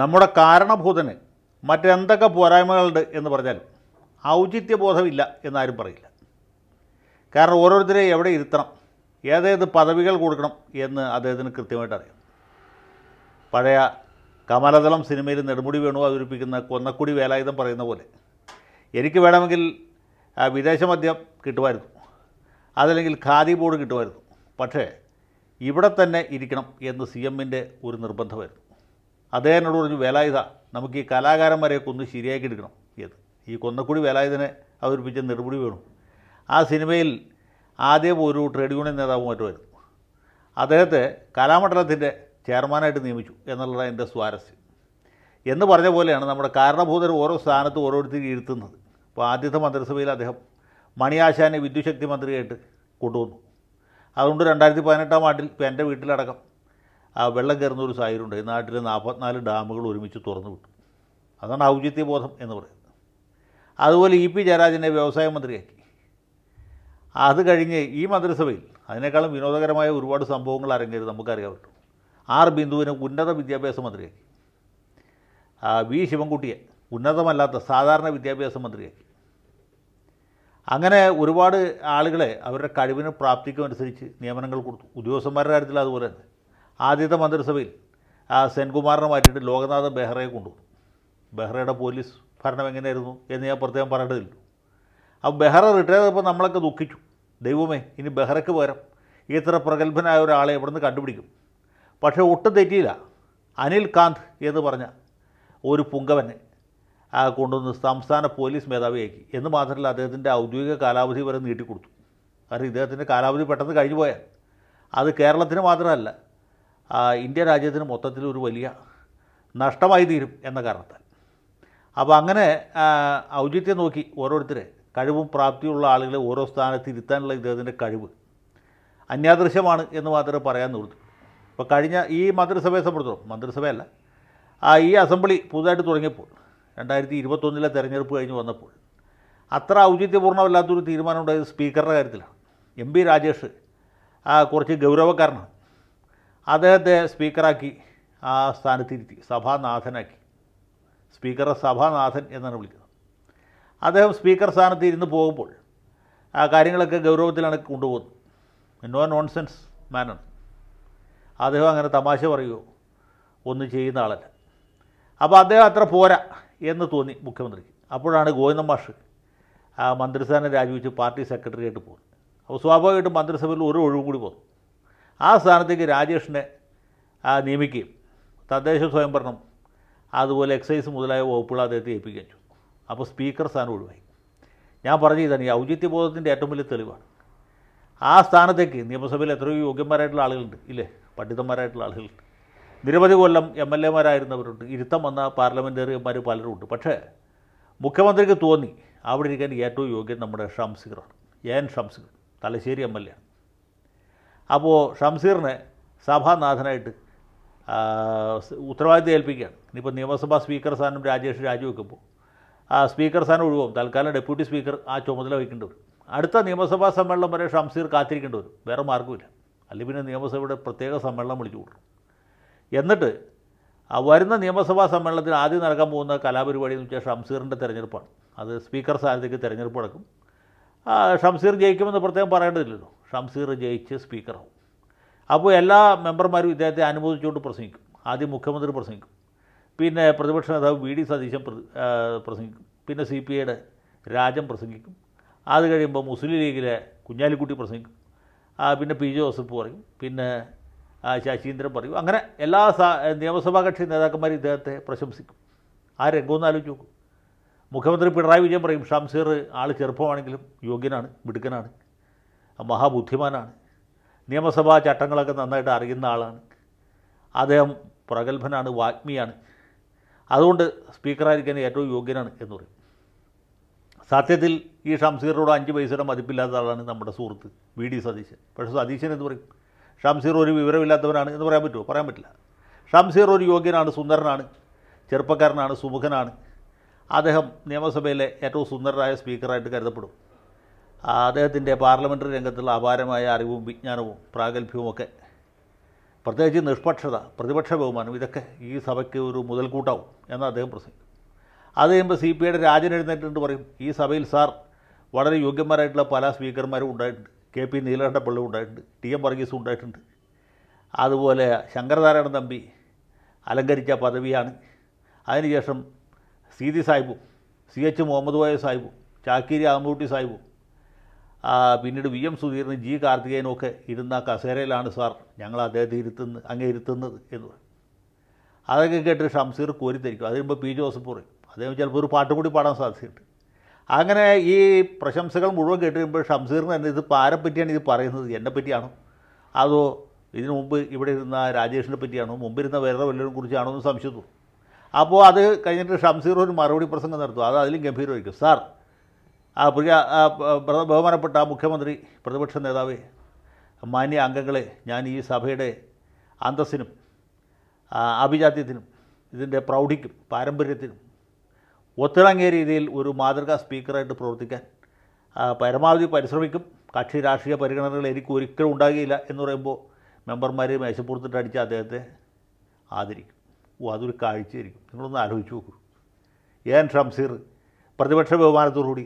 നമ്മുടെ കാരണഭൂതന് മറ്റെന്തൊക്കെ പോരായ്മകളുണ്ട് എന്ന് പറഞ്ഞാലും ഔചിത്യബോധമില്ല എന്നാരും പറയില്ല കാരണം ഓരോരുത്തരെ എവിടെ ഇരുത്തണം ഏതേത് പദവികൾ കൊടുക്കണം എന്ന് അദ്ദേഹത്തിന് കൃത്യമായിട്ട് അറിയാം പഴയ കമലതളം സിനിമയിൽ നെടുമുടി വേണു അവതരിപ്പിക്കുന്ന കൊന്നക്കുടി വേലായുധം പറയുന്ന പോലെ എനിക്ക് വേണമെങ്കിൽ വിദേശ മദ്യം കിട്ടുമായിരുന്നു അതല്ലെങ്കിൽ ഖാദി ബോർഡ് കിട്ടുമായിരുന്നു പക്ഷേ ഇവിടെ തന്നെ ഇരിക്കണം എന്ന് സി എമ്മിൻ്റെ ഒരു നിർബന്ധമായിരുന്നു അദ്ദേഹത്തിനോട് പറഞ്ഞു വേലായുധ നമുക്ക് ഈ കലാകാരന്മാരെയൊക്കെ ഒന്ന് ശരിയാക്കി എടുക്കണം ഇത് ഈ കൊന്നക്കുടി വേലായുധനെ അവതരിപ്പിച്ച നെടുപുടി വേണം ആ സിനിമയിൽ ആദ്യം ഒരു ട്രേഡ് യൂണിയൻ നേതാവ് മറ്റുമായിരുന്നു അദ്ദേഹത്തെ കലാമണ്ഡലത്തിൻ്റെ ചെയർമാനായിട്ട് നിയമിച്ചു എന്നുള്ളതാണ് എൻ്റെ സ്വാരസ്യം എന്ന് പറഞ്ഞ പോലെയാണ് നമ്മുടെ കാരണഭൂതർ ഓരോ സ്ഥാനത്ത് ഓരോരുത്തരും ഇരുത്തുന്നത് അപ്പോൾ ആദ്യത്തെ മന്ത്രിസഭയിൽ അദ്ദേഹം മണിയാശാനെ വിദ്യുശക്തി മന്ത്രിയായിട്ട് കൊണ്ടുവന്നു അതുകൊണ്ട് രണ്ടായിരത്തി പതിനെട്ടാം ആണ്ടിൽ ഇപ്പോൾ എൻ്റെ വീട്ടിലടക്കം ആ വെള്ളം കയറുന്നൊരു സാഹചര്യമുണ്ട് ഈ നാട്ടിൽ നാൽപ്പത്തിനാല് ഡാമുകൾ ഒരുമിച്ച് തുറന്നു വിട്ടു അതാണ് ഔചിത്യബോധം എന്ന് പറയുന്നത് അതുപോലെ ഇ പി ജയരാജനെ വ്യവസായ മന്ത്രിയാക്കി അത് കഴിഞ്ഞ് ഈ മന്ത്രിസഭയിൽ അതിനേക്കാളും വിനോദകരമായ ഒരുപാട് സംഭവങ്ങൾ അരങ്ങേറി നമുക്കറിയാൻ പറ്റും ആർ ബിന്ദുവിനെ ഉന്നത വിദ്യാഭ്യാസ മന്ത്രിയാക്കി വി ശിവൻകുട്ടിയെ ഉന്നതമല്ലാത്ത സാധാരണ വിദ്യാഭ്യാസ മന്ത്രിയാക്കി അങ്ങനെ ഒരുപാട് ആളുകളെ അവരുടെ കഴിവിന് പ്രാപ്തിക്കും അനുസരിച്ച് നിയമനങ്ങൾ കൊടുത്തു ഉദ്യോഗസ്ഥന്മാരുടെ കാര്യത്തിൽ അതുപോലെ തന്നെ ആദ്യത്തെ മന്ത്രിസഭയിൽ ആ സെൻകുമാറിനെ മാറ്റിയിട്ട് ലോകനാഥ് ബെഹ്റയെ കൊണ്ടുവന്നു ബെഹ്റയുടെ പോലീസ് ഭരണം എങ്ങനെയായിരുന്നു എന്ന് ഞാൻ പ്രത്യേകം പറയേണ്ടതില്ല അപ്പോൾ ബെഹ്റ റിട്ടയർ ചെയ്തപ്പോൾ നമ്മളൊക്കെ ദുഃഖിച്ചു ദൈവമേ ഇനി ബെഹ്റയ്ക്ക് പകരം ഇത്ര പ്രഗത്ഭനായ ഒരാളെ എവിടുന്ന് കണ്ടുപിടിക്കും പക്ഷേ ഒട്ടും തെറ്റിയില്ല അനിൽ കാന്ത് എന്ന് പറഞ്ഞ ഒരു പുങ്കവനെ കൊണ്ടുവന്ന് സംസ്ഥാന പോലീസ് മേധാവിയാക്കി എന്ന് മാത്രമല്ല അദ്ദേഹത്തിൻ്റെ ഔദ്യോഗിക കാലാവധി വരെ നീട്ടിക്കൊടുത്തു കാരണം ഇദ്ദേഹത്തിൻ്റെ കാലാവധി പെട്ടെന്ന് കഴിഞ്ഞു പോയാൽ അത് കേരളത്തിന് മാത്രമല്ല ഇന്ത്യ രാജ്യത്തിന് മൊത്തത്തിൽ ഒരു വലിയ നഷ്ടമായി തീരും എന്ന കാരണത്താൽ അപ്പോൾ അങ്ങനെ ഔചിത്യം നോക്കി ഓരോരുത്തരെ കഴിവും പ്രാപ്തിയുള്ള ആളുകളെ ഓരോ സ്ഥാനത്ത് ഇരുത്താനുള്ള ഇദ്ദേഹത്തിൻ്റെ കഴിവ് അന്യാദൃശ്യമാണ് എന്ന് മാത്രമേ പറയാൻ നിർത്തും ഇപ്പോൾ കഴിഞ്ഞ ഈ മന്ത്രിസഭയെ സംബന്ധിച്ചിടത്തോളം മന്ത്രിസഭയല്ല ഈ അസംബ്ലി പുതുതായിട്ട് തുടങ്ങിയപ്പോൾ രണ്ടായിരത്തി ഇരുപത്തൊന്നിലെ തെരഞ്ഞെടുപ്പ് കഴിഞ്ഞ് വന്നപ്പോൾ അത്ര ഔചിത്യപൂർണ്ണമല്ലാത്തൊരു തീരുമാനം ഉണ്ടായത് സ്പീക്കറുടെ കാര്യത്തിലാണ് എം പി രാജേഷ് കുറച്ച് ഗൗരവക്കാരനാണ് അദ്ദേഹത്തെ സ്പീക്കറാക്കി ആ സ്ഥാനത്തിരുത്തി സഭാനാഥനാക്കി സ്പീക്കറെ സഭാനാഥൻ എന്നാണ് വിളിക്കുന്നത് അദ്ദേഹം സ്പീക്കർ സ്ഥാനത്ത് ഇരുന്ന് പോകുമ്പോൾ ആ കാര്യങ്ങളൊക്കെ ഗൗരവത്തിലാണ് കൊണ്ടുപോകുന്നത് നോ നോൺസെൻസ് മാനാണ് അദ്ദേഹം അങ്ങനെ തമാശ പറയുമോ ഒന്നും ചെയ്യുന്ന ആളല്ല അപ്പോൾ അദ്ദേഹം അത്ര പോരാ എന്ന് തോന്നി മുഖ്യമന്ത്രിക്ക് അപ്പോഴാണ് ഗോവിന്ദ മാഷ് ആ മന്ത്രിസ്ഥാനം രാജിവെച്ച് പാർട്ടി സെക്രട്ടറി ആയിട്ട് പോകുന്നത് അപ്പോൾ സ്വാഭാവികമായിട്ടും മന്ത്രിസഭയിൽ ഒരു ഒഴിവ് കൂടി പോകുന്നു ആ സ്ഥാനത്തേക്ക് രാജേഷിനെ നിയമിക്കുകയും തദ്ദേശ സ്വയംഭരണം അതുപോലെ എക്സൈസ് മുതലായ വകുപ്പുകൾ അദ്ദേഹത്തെ ഏൽപ്പിക്കുകയും ചെയ്തു അപ്പോൾ സ്പീക്കർ സ്ഥാനം ഒഴിവായി ഞാൻ പറഞ്ഞു ഇതാണ് ഈ ഔചിത്യബോധത്തിൻ്റെ ഏറ്റവും വലിയ തെളിവാണ് ആ സ്ഥാനത്തേക്ക് നിയമസഭയിൽ എത്രയോ യോഗ്യന്മാരായിട്ടുള്ള ആളുകളുണ്ട് ഇല്ലേ പണ്ഡിതന്മാരായിട്ടുള്ള ആളുകളുണ്ട് നിരവധി കൊല്ലം എം എൽ എമാരായിരുന്നവരുണ്ട് ഇരുത്തം വന്ന പാർലമെൻറ്റേറിയന്മാർ പലരും ഉണ്ട് പക്ഷേ മുഖ്യമന്ത്രിക്ക് തോന്നി അവിടെ ഇരിക്കാൻ ഏറ്റവും യോഗ്യൻ നമ്മുടെ ഷംസിഖറാണ് N Shamseer Thalassery M L A ആണ് അപ്പോൾ ഷംസീറിനെ സഭാനാഥനായിട്ട് ഉത്തരവാദിത്വം ഏൽപ്പിക്കുകയാണ് ഇനിയിപ്പോൾ നിയമസഭാ സ്പീക്കർ സ്ഥാനം രാജേഷ് രാജിവെക്കുമ്പോൾ ആ സ്പീക്കർ സ്ഥാനം ഒഴിവും തൽക്കാലം ഡെപ്യൂട്ടി സ്പീക്കർ ആ ചുമതല വഹിക്കേണ്ടി വരും അടുത്ത നിയമസഭാ സമ്മേളനം വരെ ഷംസീർ കാത്തിരിക്കേണ്ടി വരും വേറെ മാർഗ്ഗമില്ല അല്ലെങ്കിൽ പിന്നെ നിയമസഭയുടെ പ്രത്യേക സമ്മേളനം വിളിച്ചു കൊടുക്കും എന്നിട്ട് വരുന്ന നിയമസഭാ സമ്മേളനത്തിൽ ആദ്യം നടക്കാൻ പോകുന്ന കലാപരിപാടി എന്ന് വെച്ചാൽ ഷംസീറിൻ്റെ തിരഞ്ഞെടുപ്പാണ് അത് സ്പീക്കർ സ്ഥാനത്തേക്ക് തിരഞ്ഞെടുപ്പ് നടക്കും ഷംസീർ ജയിക്കുമെന്ന് പ്രത്യേകം പറയേണ്ടതില്ലല്ലോ ഷംസീർ ജയിച്ച് സ്പീക്കറാവും അപ്പോൾ എല്ലാ മെമ്പർമാരും ഇദ്ദേഹത്തെ അനുമോദിച്ചുകൊണ്ട് പ്രസംഗിക്കും ആദ്യം മുഖ്യമന്ത്രി പ്രസംഗിക്കും പിന്നെ പ്രതിപക്ഷ നേതാവ് വി ഡി സതീശൻ പ്രസംഗിക്കും പിന്നെ സി പി ഐയുടെ രാജൻ പ്രസംഗിക്കും അത് കഴിയുമ്പോൾ മുസ്ലിം ലീഗിലെ കുഞ്ഞാലിക്കുട്ടി പ്രസംഗിക്കും പിന്നെ പി ജോസഫ് പറയും പിന്നെ ശശീന്ദ്രൻ പറയും അങ്ങനെ എല്ലാ നിയമസഭാ കക്ഷി നേതാക്കന്മാരും ഇദ്ദേഹത്തെ പ്രശംസിക്കും ആ രംഗമൊന്ന് ആലോചിച്ച് നോക്കും മുഖ്യമന്ത്രി പിണറായി വിജയൻ പറയും ഷംസീർ ആൾ ചെറുപ്പമാണെങ്കിലും യോഗ്യനാണ് മിടുക്കനാണ് മഹാബുദ്ധിമാനാണ് നിയമസഭാ ചട്ടങ്ങളൊക്കെ നന്നായിട്ട് അറിയുന്ന ആളാണ് അദ്ദേഹം പ്രഗത്ഭനാണ് വാഗ്മിയാണ് അതുകൊണ്ട് സ്പീക്കറായിരിക്കാൻ ഏറ്റവും യോഗ്യനാണ് എന്ന് പറയും സത്യത്തിൽ ഈ ഷംസീറിനോട് അഞ്ച് പൈസയുടെ മതിപ്പില്ലാത്ത ആളാണ് നമ്മുടെ സുഹൃത്ത് വി ഡി സതീശൻ പക്ഷേ സതീശൻ എന്ന് പറയും ഷംസീർ ഒരു വിവരമില്ലാത്തവനാണ് എന്ന് പറയാൻ പറ്റുമോ പറയാൻ പറ്റില്ല ഷംസീർ ഒരു യോഗ്യനാണ് സുന്ദരനാണ് ചെറുപ്പക്കാരനാണ് സുമുഖനാണ് അദ്ദേഹം നിയമസഭയിലെ ഏറ്റവും സുന്ദരനായ സ്പീക്കറായിട്ട് കരുതപ്പെടും അദ്ദേഹത്തിൻ്റെ പാർലമെൻ്ററി രംഗത്തുള്ള അപാരമായ അറിവും വിജ്ഞാനവും പ്രാഗൽഭ്യവുമൊക്കെ പ്രത്യേകിച്ച് നിഷ്പക്ഷത പ്രതിപക്ഷ ബഹുമാനം ഇതൊക്കെ ഈ സഭയ്ക്ക് ഒരു മുതൽക്കൂട്ടാവും എന്ന് അദ്ദേഹം പ്രസംഗിക്കും അത് കഴിയുമ്പോൾ സി പി ഐയുടെ രാജൻ എഴുന്നേറ്റുണ്ട് പറയും ഈ സഭയിൽ സാർ വളരെ യോഗ്യന്മാരായിട്ടുള്ള പല സ്പീക്കർമാരും ഉണ്ടായിട്ടുണ്ട് കെ പി നീലകണ്ഠപ്പിള്ള ഉണ്ടായിട്ടുണ്ട് ടി എം വർഗീസ് ഉണ്ടായിട്ടുണ്ട് അതുപോലെ ശങ്കരനാരായണൻ തമ്പി അലങ്കരിച്ച പദവിയാണ് അതിനുശേഷം സീതി സാഹിബും സി എച്ച് മുഹമ്മദ് വായ സാഹിബും ചാക്കീരി ആമൂട്ടി സാഹിബും പിന്നീട് വി എം സുധീറിന് ജി കാർത്തികേയനും ഒക്കെ ഇരുന്ന കസേരയിലാണ് സാർ ഞങ്ങൾ അദ്ദേഹത്തെ ഇരുത്തുന്ന അങ്ങ് ഇരുത്തുന്നത് എന്ന് അതൊക്കെ കേട്ട് ഷംസീർ കോരിത്തരിക്കും അതിന് പി ജോസഫ് പറയും അദ്ദേഹം ചിലപ്പോൾ ഒരു പാട്ടും കൂടി പാടാൻ സാധ്യതയുണ്ട് അങ്ങനെ ഈ പ്രശംസകൾ മുഴുവൻ കേട്ട് കഴിയുമ്പോൾ ഷംസീറിന് തന്നെ ഇത് പാരെ പറ്റിയാണ് ഇത് പറയുന്നത് എന്നെ പറ്റിയാണോ അതോ ഇതിനു മുമ്പ് ഇവിടെ ഇരുന്ന രാജേഷിനെ പറ്റിയാണോ മുമ്പിരുന്ന വേറെ വല്ലവരും കുറിച്ചാണോ എന്ന് സംശയത്തു അപ്പോൾ അത് കഴിഞ്ഞിട്ട് ഷംസീർ ഒരു മറുപടി പ്രസംഗം നടത്തും അത് അതിലും ഗംഭീരമായിരിക്കും സാർ ആ പ്രിയ ബഹുമാനപ്പെട്ട മുഖ്യമന്ത്രി പ്രതിപക്ഷ നേതാവ് മാന്യ അംഗങ്ങളെ ഞാൻ ഈ സഭയുടെ അന്തസ്സിനും അഭിജാത്യത്തിനും ഇതിൻ്റെ പ്രൗഢിക്കും പാരമ്പര്യത്തിനും ഒത്തിണങ്ങിയ രീതിയിൽ ഒരു മാതൃകാ സ്പീക്കറായിട്ട് പ്രവർത്തിക്കാൻ പരമാവധി പരിശ്രമിക്കും കക്ഷി രാഷ്ട്രീയ പരിഗണനകൾ എനിക്ക് ഒരിക്കലും ഉണ്ടാകുകയില്ല എന്ന് പറയുമ്പോൾ മെമ്പർമാരെ മേശപ്പുറത്തിട്ട് അടിച്ച് അദ്ദേഹത്തെ ആദരിക്കും ഓ അതൊരു കാഴ്ചയായിരിക്കും നിങ്ങളൊന്ന് ആലോചിച്ച് നോക്കൂ എൻ ഷംസീർ പ്രതിപക്ഷ ബഹുമാനത്തോടുകൂടി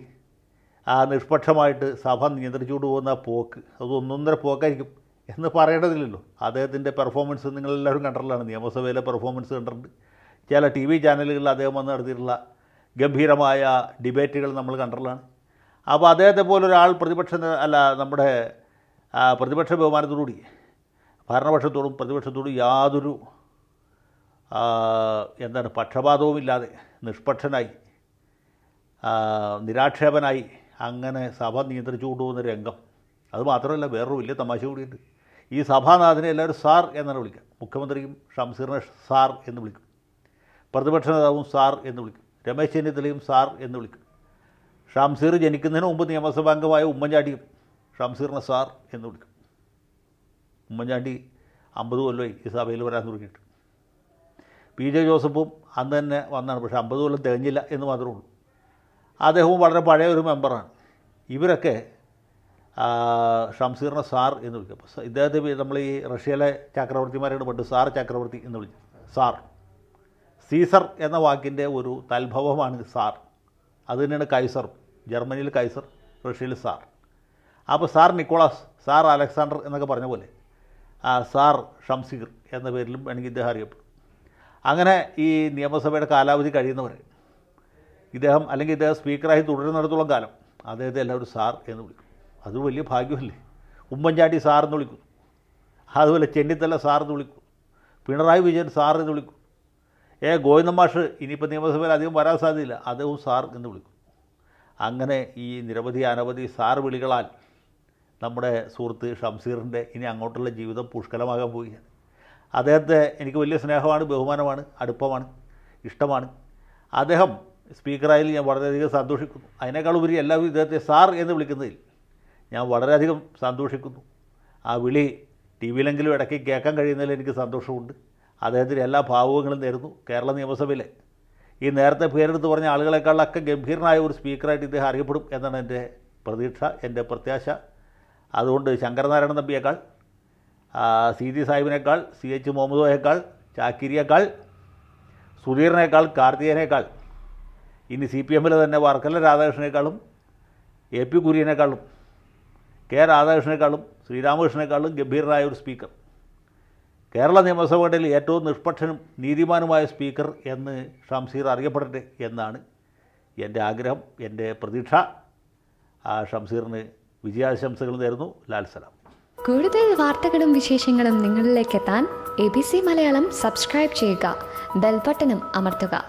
ആ നിഷ്പക്ഷമായിട്ട് സഭ നിയന്ത്രിച്ചുകൊണ്ട് പോകുന്ന പോക്ക് അത് ഒന്നൊന്നര പോക്കായിരിക്കും എന്ന് പറയേണ്ടതില്ലല്ലോ അദ്ദേഹത്തിൻ്റെ പെർഫോമൻസ് നിങ്ങളെല്ലാവരും കണ്ടിട്ടുള്ളതാണ് നിയമസഭയിലെ പെർഫോമൻസ് കണ്ടിട്ടുണ്ട് ചില ടി വി ചാനലുകളിൽ അദ്ദേഹം വന്ന് നടത്തിയിട്ടുള്ള ഗംഭീരമായ ഡിബേറ്റുകൾ നമ്മൾ കണ്ടിട്ടുള്ളതാണ് അപ്പോൾ അദ്ദേഹത്തെ പോലൊരാൾ പ്രതിപക്ഷ അല്ല നമ്മുടെ പ്രതിപക്ഷ ബഹുമാനത്തോടുകൂടി ഭരണപക്ഷത്തോടും പ്രതിപക്ഷത്തോടും യാതൊരു എന്താണ് പക്ഷപാതവുമില്ലാതെ നിഷ്പക്ഷനായി നിരാക്ഷേപനായി അങ്ങനെ സഭ നിയന്ത്രിച്ചു കൊണ്ടുപോകുന്ന രംഗം അത് മാത്രമല്ല വേറൊരു വലിയ തമാശ കൂടിയുണ്ട് ഈ സഭാനാഥനെ എല്ലാവരും സാർ എന്നാണ് വിളിക്കുക മുഖ്യമന്ത്രിയും ഷംസീറിനെ സാർ എന്ന് വിളിക്കും പ്രതിപക്ഷ നേതാവും സാർ എന്ന് വിളിക്കും രമേശ് ചെന്നിത്തലയും സാർ എന്ന് വിളിക്കും ഷംസീർ ജനിക്കുന്നതിന് മുമ്പ് നിയമസഭാംഗമായ ഉമ്മൻചാണ്ടിയും ഷംസീറിനെ സാർ എന്ന് വിളിക്കും ഉമ്മൻചാണ്ടി അമ്പത് കൊല്ലമായി ഈ സഭയിൽ വരാൻ തുടങ്ങിയിട്ട് പി ജെ ജോസഫും അന്ന് തന്നെ വന്നാണ് പക്ഷേ അമ്പത് കൊല്ലം തികഞ്ഞില്ല എന്ന് മാത്രമേ ഉള്ളൂ അദ്ദേഹവും വളരെ പഴയ ഒരു മെമ്പറാണ് ഇവരൊക്കെ ഷംസീറിനെ സാർ എന്ന് വിളിക്കും അപ്പോൾ ഇദ്ദേഹത്തെ നമ്മൾ ഈ റഷ്യയിലെ ചക്രവർത്തിമാരോട് പണ്ട് സാർ ചക്രവർത്തി എന്ന് വിളിച്ചു സാർ സീസർ എന്ന വാക്കിൻ്റെ ഒരു തൽഭവമാണ് സാർ അത് തന്നെയാണ് കൈസർ ജർമ്മനിയിൽ കൈസർ റഷ്യയിൽ സാർ അപ്പോൾ സാർ നിക്കോളാസ് സാർ അലക്സാണ്ടർ എന്നൊക്കെ പറഞ്ഞ പോലെ സാർ ഷംസീർ എന്ന പേരിലും എനിക്ക് ഇദ്ദേഹം അറിയപ്പെടും അങ്ങനെ ഈ നിയമസഭയുടെ കാലാവധി കഴിയുന്നവരെ ഇദ്ദേഹം അല്ലെങ്കിൽ ഇദ്ദേഹം സ്പീക്കറായി തുടരുന്നിടത്തോളം കാലം അദ്ദേഹത്തെ എല്ലാവരും സാർ എന്ന് വിളിക്കും അത് വലിയ ഭാഗ്യമല്ലേ ഉമ്മൻചാണ്ടി സാർ എന്ന് വിളിക്കും അതുപോലെ ചെന്നിത്തല സാർ എന്ന് വിളിക്കും പിണറായി വിജയൻ സാർ എന്ന് വിളിക്കും ഏ ഗോവിന്ദമാഷ് മാഷ് ഇനിയിപ്പോൾ നിയമസഭയിൽ അധികം വരാൻ സാധ്യതയില്ല അദ്ദേഹവും സാർ എന്ന് വിളിക്കും അങ്ങനെ ഈ നിരവധി അനവധി സാർ വിളികളാൽ നമ്മുടെ സുഹൃത്ത് ഷംസീറിൻ്റെ ഇനി അങ്ങോട്ടുള്ള ജീവിതം പുഷ്കലമാകാൻ പോവുകയാണ് അദ്ദേഹത്തെ എനിക്ക് വലിയ സ്നേഹമാണ് ബഹുമാനമാണ് അടുപ്പമാണ് ഇഷ്ടമാണ് അദ്ദേഹം സ്പീക്കറായാലും ഞാൻ വളരെയധികം സന്തോഷിക്കുന്നു ഉപരി എല്ലാവരും ഇദ്ദേഹത്തെ സാർ എന്ന് വിളിക്കുന്നതിൽ ഞാൻ വളരെയധികം സന്തോഷിക്കുന്നു ആ വിളി ടി വിയിലെങ്കിലും ഇടയ്ക്ക് കേൾക്കാൻ കഴിയുന്നതിൽ എനിക്ക് സന്തോഷമുണ്ട് അദ്ദേഹത്തിൻ്റെ എല്ലാ ഭാവുകങ്ങളും നേരുന്നു കേരള നിയമസഭയിലെ ഈ നേരത്തെ പേരെടുത്ത് പറഞ്ഞ ആളുകളെക്കാളൊക്കെ ഗംഭീരനായ ഒരു സ്പീക്കറായിട്ട് ഇദ്ദേഹം അറിയപ്പെടും എന്നാണ് എൻ്റെ പ്രതീക്ഷ എൻ്റെ പ്രത്യാശ അതുകൊണ്ട് ശങ്കരനാരായണൻ നമ്പിയേക്കാൾ സി ജി സാഹിബിനേക്കാൾ സി എച്ച് മുഹമ്മദോയേക്കാൾ ചാക്കിരിയേക്കാൾ സുധീറിനേക്കാൾ കാർത്തികനേക്കാൾ ഇനി സി പി എമ്മിൽ തന്നെ വർക്കല രാധാകൃഷ്ണനേക്കാളും എ പി കുര്യനേക്കാളും കെ രാധാകൃഷ്ണനേക്കാളും ശ്രീരാമകൃഷ്ണനേക്കാളും ഗംഭീരനായ ഒരു സ്പീക്കർ കേരള നിയമസഭയുടെ ഏറ്റവും നിഷ്പക്ഷനും നീതിമാനുമായ സ്പീക്കർ എന്ന് ഷംസീർ അറിയപ്പെടട്ടെ എന്നാണ് എൻ്റെ ആഗ്രഹം എൻ്റെ പ്രതീക്ഷ ആ ഷംസീറിന് വിജയാശംസകൾ നേരുന്നു ലാൽ സലാം കൂടുതൽ വാർത്തകളും വിശേഷങ്ങളും നിങ്ങളിലേക്ക് എത്താൻ A B C Malayalam subscribe ചെയ്യുക ബെൽബട്ടനും അമർത്തുക